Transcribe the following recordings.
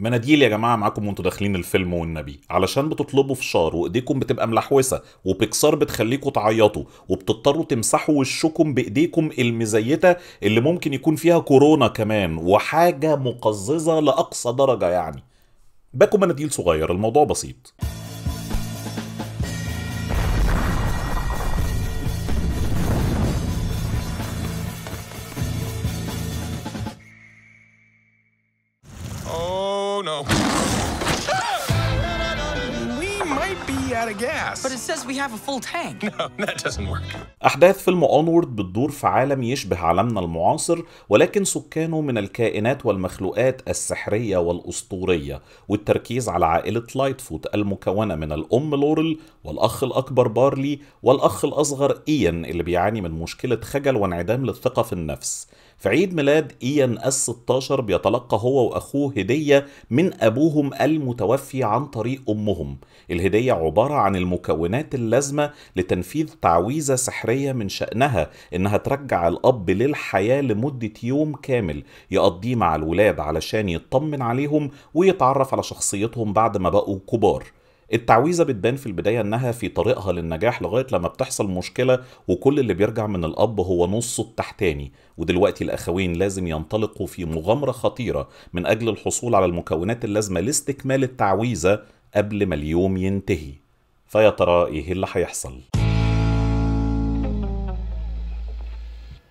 مناديل يا جماعه معاكم وانتوا داخلين الفيلم والنبي علشان بتطلبوا فشار وايديكم بتبقى ملحوسه وبيكسار بتخليكم تعيطوا وبتضطروا تمسحوا وشكم بايديكم المزيته اللي ممكن يكون فيها كورونا كمان وحاجه مقززه لاقصى درجه يعني باكو مناديل صغير الموضوع بسيط أحداث فيلم أونورد بتدور في عالم يشبه عالمنا المعاصر ولكن سكانه من الكائنات والمخلوقات السحرية والأسطورية والتركيز على عائلة لايتفوت المكونة من الأم لورل والأخ الأكبر بارلي والأخ الأصغر إيان اللي بيعاني من مشكلة خجل وانعدام للثقة في النفس في عيد ميلاد إيان 16 بيتلقى هو وأخوه هدية من أبوهم المتوفي عن طريق أمهم الهدية عبارة عن المكونات اللازمة لتنفيذ تعويذة سحرية من شأنها إنها ترجع الأب للحياة لمدة يوم كامل يقضيه مع الولاد علشان يطمن عليهم ويتعرف على شخصيتهم بعد ما بقوا كبار التعويذه بتبان في البدايه انها في طريقها للنجاح لغايه لما بتحصل مشكله وكل اللي بيرجع من الاب هو نصه التحتاني ودلوقتي الاخوين لازم ينطلقوا في مغامره خطيره من اجل الحصول على المكونات اللازمه لاستكمال التعويذه قبل ما اليوم ينتهي فيا ترى ايه اللي هيحصل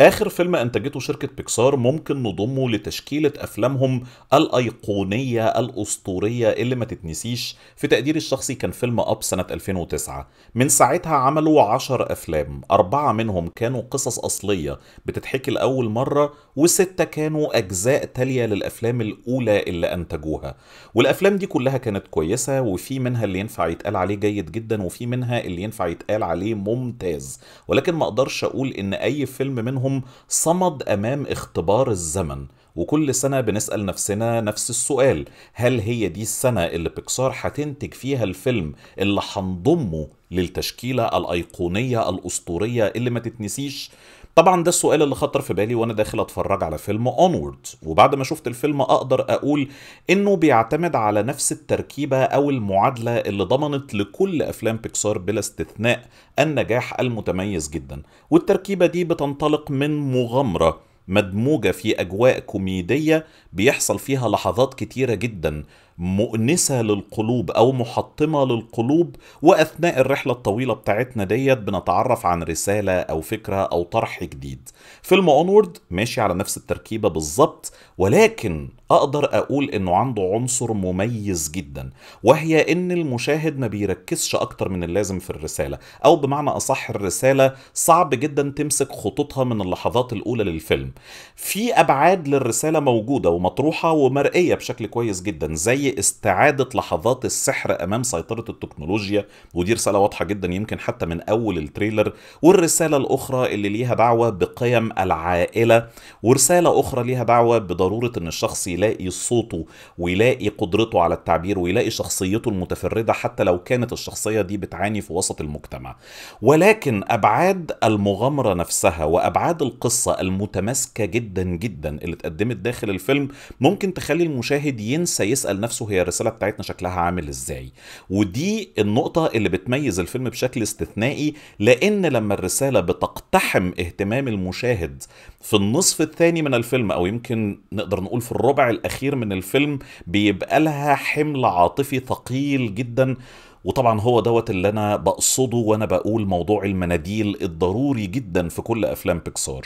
آخر فيلم أنتجته شركة بيكسار ممكن نضمه لتشكيلة أفلامهم الأيقونية الأسطورية اللي ما تتنسيش في تقديري الشخصي كان فيلم أب سنة 2009 من ساعتها عملوا 10 أفلام أربعة منهم كانوا قصص أصلية بتتحكي لأول مرة وستة كانوا أجزاء تالية للأفلام الأولى اللي أنتجوها والأفلام دي كلها كانت كويسة وفي منها اللي ينفع يتقال عليه جيد جدا وفي منها اللي ينفع يتقال عليه ممتاز ولكن ما أقدرش أقول إن أي فيلم منهم منهم صمد امام اختبار الزمن وكل سنة بنسأل نفسنا نفس السؤال هل هي دي السنة اللي بيكسار هتنتج فيها الفيلم اللي هنضمه للتشكيلة الأيقونية الأسطورية اللي ما تتنسيش طبعا ده السؤال اللي خطر في بالي وانا داخل اتفرج على فيلم اونورد وبعد ما شفت الفيلم اقدر اقول انه بيعتمد على نفس التركيبه او المعادله اللي ضمنت لكل افلام بيكسار بلا استثناء النجاح المتميز جدا والتركيبه دي بتنطلق من مغامره مدموجه في اجواء كوميديه بيحصل فيها لحظات كتيره جدا مؤنسة للقلوب أو محطمة للقلوب وأثناء الرحلة الطويلة بتاعتنا ديت بنتعرف عن رسالة أو فكرة أو طرح جديد فيلم أونورد ماشي على نفس التركيبة بالظبط ولكن أقدر أقول إنه عنده عنصر مميز جدا وهي إن المشاهد ما بيركزش أكتر من اللازم في الرسالة أو بمعنى أصح الرسالة صعب جدا تمسك خطوطها من اللحظات الأولى للفيلم في أبعاد للرسالة موجودة ومطروحة ومرئية بشكل كويس جدا زي استعادة لحظات السحر أمام سيطرة التكنولوجيا ودي رسالة واضحة جدا يمكن حتى من أول التريلر والرسالة الأخرى اللي ليها دعوة بقيم العائلة ورسالة أخرى ليها دعوة بضرورة إن الشخص يلاقي صوته ويلاقي قدرته على التعبير ويلاقي شخصيته المتفردة حتى لو كانت الشخصية دي بتعاني في وسط المجتمع ولكن أبعاد المغامرة نفسها وأبعاد القصة المتماسكة جدا جدا اللي اتقدمت داخل الفيلم ممكن تخلي المشاهد ينسى يسأل نفسه نفسه هي الرساله بتاعتنا شكلها عامل ازاي ودي النقطه اللي بتميز الفيلم بشكل استثنائي لان لما الرساله بتقتحم اهتمام المشاهد في النصف الثاني من الفيلم او يمكن نقدر نقول في الربع الاخير من الفيلم بيبقى لها حمل عاطفي ثقيل جدا وطبعا هو دوت اللي انا بقصده وانا بقول موضوع المناديل الضروري جدا في كل افلام بيكسار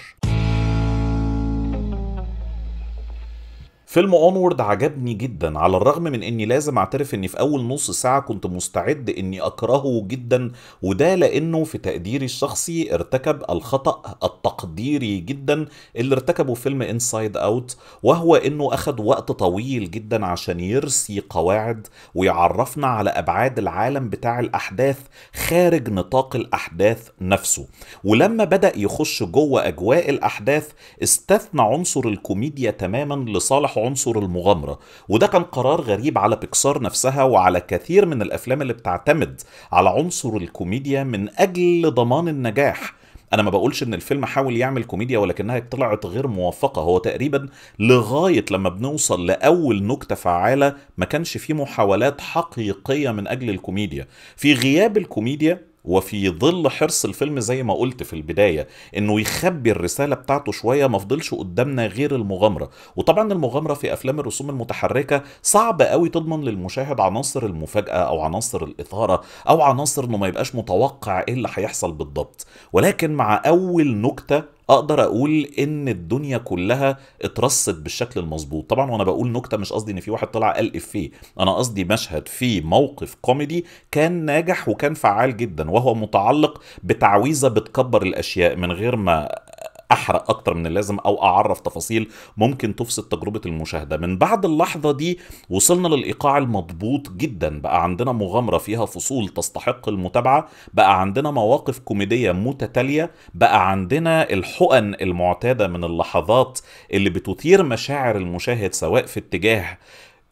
فيلم اونورد عجبني جدا على الرغم من اني لازم اعترف اني في اول نص ساعه كنت مستعد اني اكرهه جدا وده لانه في تقديري الشخصي ارتكب الخطا التقديري جدا اللي ارتكبه فيلم انسايد اوت وهو انه اخد وقت طويل جدا عشان يرسي قواعد ويعرفنا على ابعاد العالم بتاع الاحداث خارج نطاق الاحداث نفسه ولما بدا يخش جوه اجواء الاحداث استثنى عنصر الكوميديا تماما لصالح عنصر المغامرة وده كان قرار غريب على بيكسار نفسها وعلى كثير من الأفلام اللي بتعتمد على عنصر الكوميديا من أجل ضمان النجاح انا ما بقولش ان الفيلم حاول يعمل كوميديا ولكنها طلعت غير موفقه هو تقريبا لغايه لما بنوصل لاول نكته فعاله ما كانش فيه محاولات حقيقيه من اجل الكوميديا في غياب الكوميديا وفي ظل حرص الفيلم زي ما قلت في البدايه انه يخبي الرساله بتاعته شويه ما فضلش قدامنا غير المغامره وطبعا المغامره في افلام الرسوم المتحركه صعب قوي تضمن للمشاهد عناصر المفاجاه او عناصر الاثاره او عناصر انه ما يبقاش متوقع ايه اللي هيحصل بالضبط ولكن مع اول نكته اقدر اقول ان الدنيا كلها اترصت بالشكل المظبوط طبعا وانا بقول نكته مش قصدي ان في واحد طلع قال افيه انا قصدي مشهد في موقف كوميدي كان ناجح وكان فعال جدا وهو متعلق بتعويذه بتكبر الاشياء من غير ما احرق اكتر من اللازم او اعرف تفاصيل ممكن تفسد تجربه المشاهده من بعد اللحظه دي وصلنا للايقاع المضبوط جدا بقى عندنا مغامره فيها فصول تستحق المتابعه بقى عندنا مواقف كوميديه متتاليه بقى عندنا الحقن المعتاده من اللحظات اللي بتثير مشاعر المشاهد سواء في اتجاه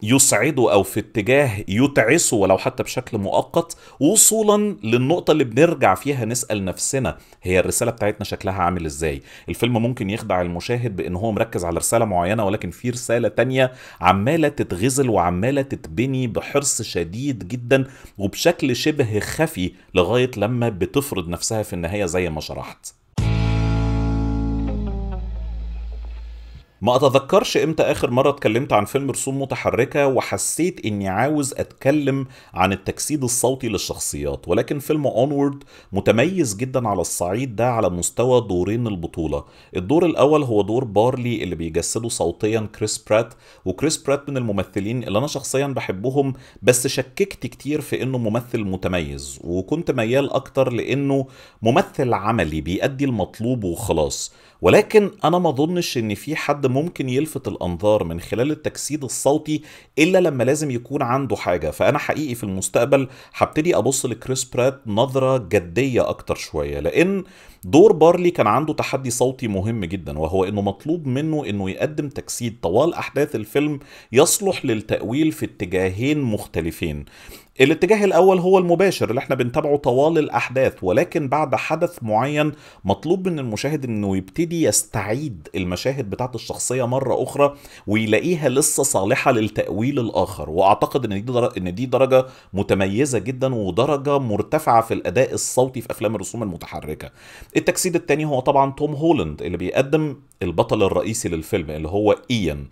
يصعده او في اتجاه يتعسوا ولو حتى بشكل مؤقت وصولا للنقطه اللي بنرجع فيها نسال نفسنا هي الرساله بتاعتنا شكلها عامل ازاي الفيلم ممكن يخدع المشاهد بان هو مركز على رساله معينه ولكن في رساله تانية عماله تتغزل وعماله تتبني بحرص شديد جدا وبشكل شبه خفي لغايه لما بتفرض نفسها في النهايه زي ما شرحت ما اتذكرش امتى اخر مره اتكلمت عن فيلم رسوم متحركه وحسيت اني عاوز اتكلم عن التجسيد الصوتي للشخصيات ولكن فيلم اونورد متميز جدا على الصعيد ده على مستوى دورين البطوله الدور الاول هو دور بارلي اللي بيجسده صوتيا كريس برات وكريس برات من الممثلين اللي انا شخصيا بحبهم بس شككت كتير في انه ممثل متميز وكنت ميال اكتر لانه ممثل عملي بيأدي المطلوب وخلاص ولكن انا ما اظنش ان في حد ممكن يلفت الانظار من خلال التجسيد الصوتي الا لما لازم يكون عنده حاجه فانا حقيقي في المستقبل هبتدي ابص لكريس برات نظره جديه اكتر شويه لان دور بارلي كان عنده تحدي صوتي مهم جدا وهو انه مطلوب منه انه يقدم تجسيد طوال احداث الفيلم يصلح للتاويل في اتجاهين مختلفين الاتجاه الاول هو المباشر اللي احنا بنتابعه طوال الاحداث ولكن بعد حدث معين مطلوب من المشاهد انه يبتدي يستعيد المشاهد بتاعه الشخصيه مره اخرى ويلاقيها لسه صالحه للتاويل الاخر واعتقد ان دي ان دي درجه متميزه جدا ودرجه مرتفعه في الاداء الصوتي في افلام الرسوم المتحركه التجسيد الثاني هو طبعا توم هولاند اللي بيقدم البطل الرئيسي للفيلم اللي هو ايان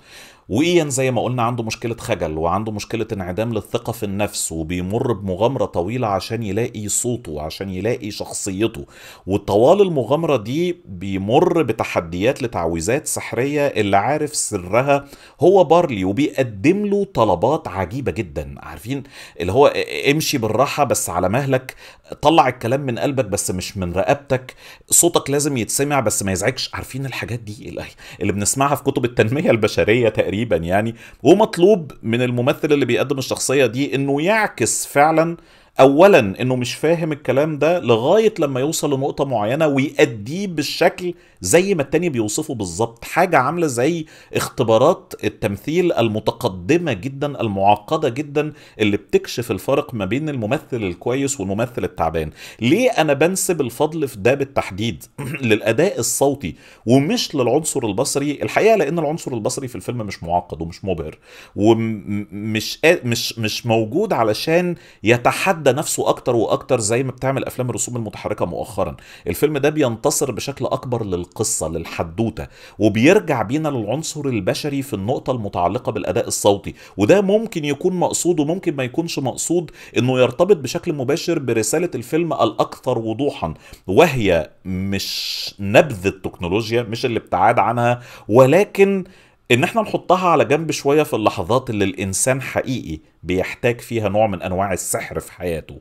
وايان زي ما قلنا عنده مشكله خجل وعنده مشكله انعدام للثقه في النفس وبيمر بمغامره طويله عشان يلاقي صوته عشان يلاقي شخصيته وطوال المغامره دي بيمر بتحديات لتعويذات سحريه اللي عارف سرها هو بارلي وبيقدم له طلبات عجيبه جدا عارفين اللي هو امشي بالراحه بس على مهلك طلع الكلام من قلبك بس مش من رقبتك صوتك لازم يتسمع بس ما يزعجش عارفين الحاجات دي اللي بنسمعها في كتب التنميه البشريه تقريبا تقريبا يعني ومطلوب من الممثل اللي بيقدم الشخصيه دي انه يعكس فعلا اولا انه مش فاهم الكلام ده لغايه لما يوصل لنقطه معينه ويأديه بالشكل زي ما التاني بيوصفه بالظبط حاجه عامله زي اختبارات التمثيل المتقدمه جدا المعقده جدا اللي بتكشف الفرق ما بين الممثل الكويس والممثل التعبان ليه انا بنسب الفضل في ده بالتحديد للاداء الصوتي ومش للعنصر البصري الحقيقه لان العنصر البصري في الفيلم مش معقد ومش مبهر ومش مش مش موجود علشان يتحدى نفسه اكتر واكتر زي ما بتعمل افلام الرسوم المتحركه مؤخرا الفيلم ده بينتصر بشكل اكبر للقصه للحدوته وبيرجع بينا للعنصر البشري في النقطه المتعلقه بالاداء الصوتي وده ممكن يكون مقصود وممكن ما يكونش مقصود انه يرتبط بشكل مباشر برساله الفيلم الاكثر وضوحا وهي مش نبذ التكنولوجيا مش الابتعاد عنها ولكن ان احنا نحطها على جنب شويه في اللحظات اللي الانسان حقيقي بيحتاج فيها نوع من انواع السحر في حياته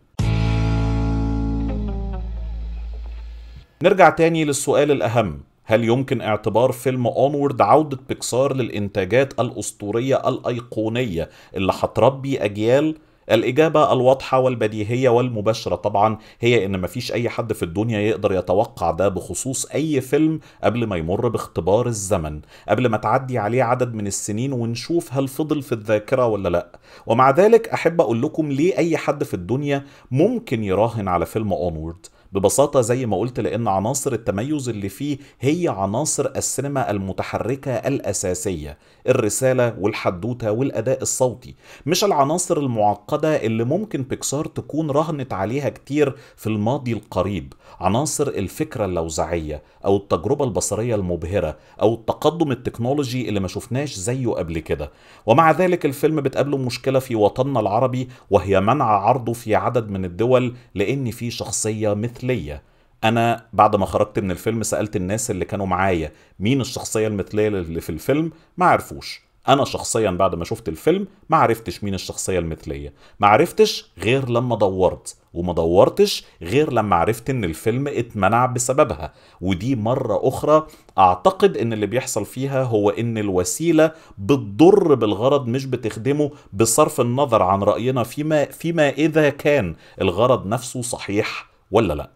نرجع تاني للسؤال الأهم هل يمكن اعتبار فيلم اونورد عودة بيكسار للإنتاجات الأسطورية الأيقونية اللي هتربي أجيال الإجابة الواضحة والبديهية والمباشرة طبعا هي إن مفيش أي حد في الدنيا يقدر يتوقع ده بخصوص أي فيلم قبل ما يمر باختبار الزمن قبل ما تعدي عليه عدد من السنين ونشوف هل فضل في الذاكرة ولا لأ ومع ذلك أحب أقول لكم ليه أي حد في الدنيا ممكن يراهن على فيلم أونورد ببساطة زي ما قلت لأن عناصر التميز اللي فيه هي عناصر السينما المتحركة الأساسية الرسالة والحدوتة والأداء الصوتي مش العناصر المعقدة اللي ممكن بيكسار تكون رهنت عليها كتير في الماضي القريب عناصر الفكرة اللوزعية أو التجربة البصرية المبهرة أو التقدم التكنولوجي اللي ما شفناش زيه قبل كده ومع ذلك الفيلم بتقابله مشكلة في وطننا العربي وهي منع عرضه في عدد من الدول لأن في شخصية مثل مثليه انا بعد ما خرجت من الفيلم سالت الناس اللي كانوا معايا مين الشخصيه المثليه اللي في الفيلم ما عرفوش انا شخصيا بعد ما شفت الفيلم ما عرفتش مين الشخصيه المثليه ما عرفتش غير لما دورت وما دورتش غير لما عرفت ان الفيلم اتمنع بسببها ودي مره اخرى اعتقد ان اللي بيحصل فيها هو ان الوسيله بتضر بالغرض مش بتخدمه بصرف النظر عن راينا فيما فيما اذا كان الغرض نفسه صحيح ولا لأ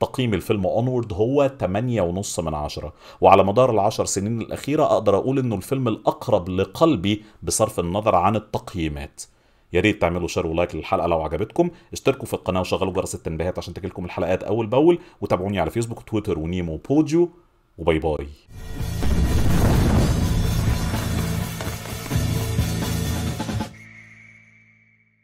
تقييم الفيلم اونورد هو 8.5 من عشرة وعلى مدار العشر سنين الأخيرة أقدر أقول إنه الفيلم الأقرب لقلبي بصرف النظر عن التقييمات ياريت تعملوا شير ولايك للحلقه لو عجبتكم اشتركوا في القناه وشغلوا جرس التنبيهات عشان تجيلكم الحلقات اول باول وتابعوني على فيسبوك وتويتر ونيمو وبوديو وباي باي